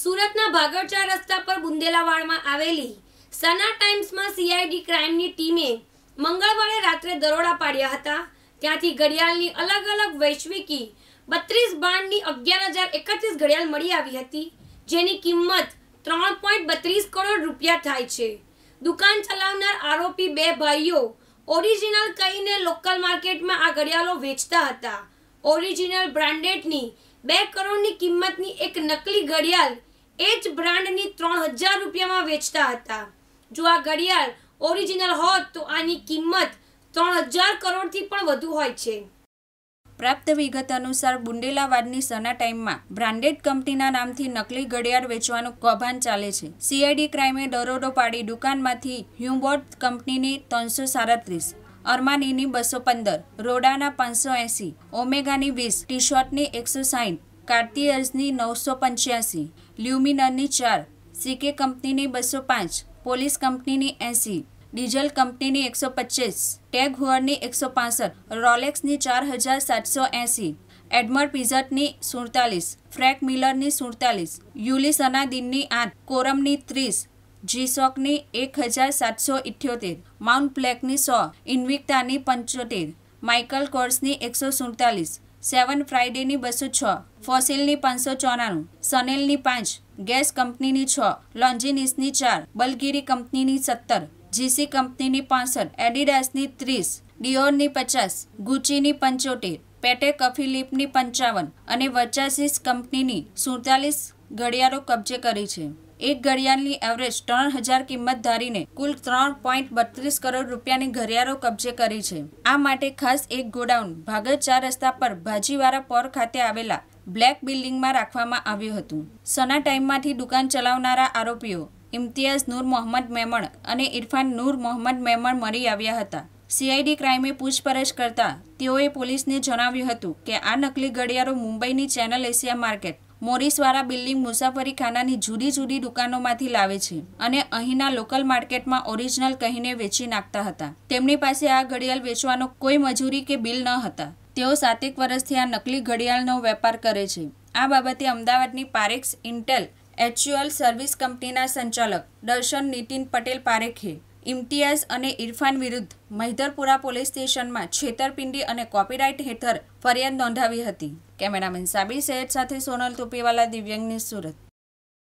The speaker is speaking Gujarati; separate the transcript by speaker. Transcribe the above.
Speaker 1: સુરતના ભાગડચા રસ્તા પર બુંદેલાવાડમાં આવેલી સના ટાઈમ્સમાં સીઆઈડી ક્રાઇમની ટીમે મંગળવારે રાત્રે દરોડા પાડ્યા હતા ત્યાંથી ઘડિયાળની અલગ અલગ વૈશ્વિકી બત્રીસ બ્રાન્ડની અગિયાર હજાર એકત્રીસ ઘડિયાળ મળી આવી હતી જેની કિંમત ત્રણ પોઈન્ટ બત્રીસ કરોડ રૂપિયા થાય છે દુકાન ચલાવનાર આરોપી બે ભાઈઓ ઓરિજિનલ કહીને લોકલ માર્કેટમાં આ ઘડિયાળો વેચતા હતા ઓરિજિનલ બ્રાન્ડેડની બે કરોડની કિંમતની એક નકલી ઘડિયાળ એ જ બ્રાન્ડની ત્રણ હજાર રૂપિયામાં વેચતા હતા જો આ ઘડિયાળ ઓરિજિનલ હોત તો આની કિંમત ત્રણ હજાર કરોડથી પણ વધુ હોય છે
Speaker 2: પ્રાપ્ત વિગત અનુસાર બુંડેલાવાડની સના ટાઈમમાં બ્રાન્ડેડ કંપનીના નામથી નકલી ઘડિયાળ વેચવાનું કૌભાંડ ચાલે છે સીઆઈડી ક્રાઇમે દરોડો પાડી દુકાનમાંથી હ્યુબોટ કંપનીની ત્રણસો સાડત્રીસ અરમાનીની બસો પંદર રોડાના પાંચસો એંસી ઓમેગાની વીસ ટી શર્ટની એકસો સાહીઠ કાર્ટિયર્સની નવસો પંચ્યાસી લ્યુમિનરની ચાર સીકે કંપનીની બસો પાંચ પોલીસ કંપનીની એંસી ડીઝલ કંપનીની એકસો પચીસ ટેગ હુઅરની એકસો પાસઠ રોલેક્સની ચાર હજાર સાતસો એંસી એડમર પિઝટની સુડતાલીસ ફ્રેક મિલરની સુડતાલીસ યુલિસ અનાદીનની આઠ કોરમની ત્રીસ જીસોકની એક હજાર સાતસો ઇઠ્યોતેર માઉન્ટ બ્લેકની સો ઇન્વિક્ટાની પંચોતેર માઇકલ કોર્સની એકસો સુડતાલીસ સેવન ફ્રાઈડેની બસો છ ફોસિલની પાંચસો ચોરાણું સનેલની પાંચ ગેસ કંપનીની છ લોન્જિનિસની ચાર બલગીરી કંપનીની સત્તર જીસી કંપનીની પાસઠ એડિડાસની ત્રીસ ડિયોરની પચાસ ગુચીની પંચોતેર પેટે કફીલીપની પંચાવન અને વચાસીસ કંપનીની સુડતાલીસ ઘડિયાળો કબજે કરી છે એક ઘડિયાળની એવરેજ ત્રણ હજાર કિંમત ધારીને કુલ ત્રણ પોઈન્ટ બત્રીસ કરોડ રૂપિયાની ઘડિયાળો કબજે કરી છે આ માટે ખાસ એક ગોડાઉન ભાગત ચાર રસ્તા પર ભાજીવાળા પોર ખાતે આવેલા બ્લેક બિલ્ડિંગમાં રાખવામાં આવ્યું હતું સના ટાઈમમાંથી દુકાન ચલાવનારા આરોપીઓ ઇમ્તિયાઝ નૂર મોહમ્મદ મેમણ અને ઇરફાન નૂર મોહમ્મદ મેમણ મળી આવ્યા હતા સીઆઈડી ક્રાઇમે પૂછપરછ કરતા તેઓએ પોલીસને જણાવ્યું હતું કે આ નકલી ઘડિયાળો મુંબઈની ચેનલ એશિયા માર્કેટ મોરીસવાળા બિલ્ડિંગ મુસાફરી ખાનાની જુદી જુદી દુકાનોમાંથી લાવે છે અને અહીંના લોકલ માર્કેટમાં ઓરિજિનલ કહીને વેચી નાખતા હતા તેમની પાસે આ ઘડિયાળ વેચવાનો કોઈ મજૂરી કે બિલ ન હતા તેઓ સાતેક વર્ષથી આ નકલી ઘડિયાળનો વેપાર કરે છે આ બાબતે અમદાવાદની પારેક્સ ઇન્ટેલ એચ્યુઅલ સર્વિસ કંપનીના સંચાલક દર્શન નીતિન પટેલ પારેખે ઇમ્તિયાઝ અને ઇરફાન વિરુદ્ધ મહિધરપુરા પોલીસ સ્ટેશનમાં છેતરપિંડી અને કોપીરાઇટ હેઠળ ફરિયાદ નોંધાવી હતી કેમેરામેન સાબી સૈયદ સાથે સોનલ તોપીવાલા દિવ્યાંગની સુરત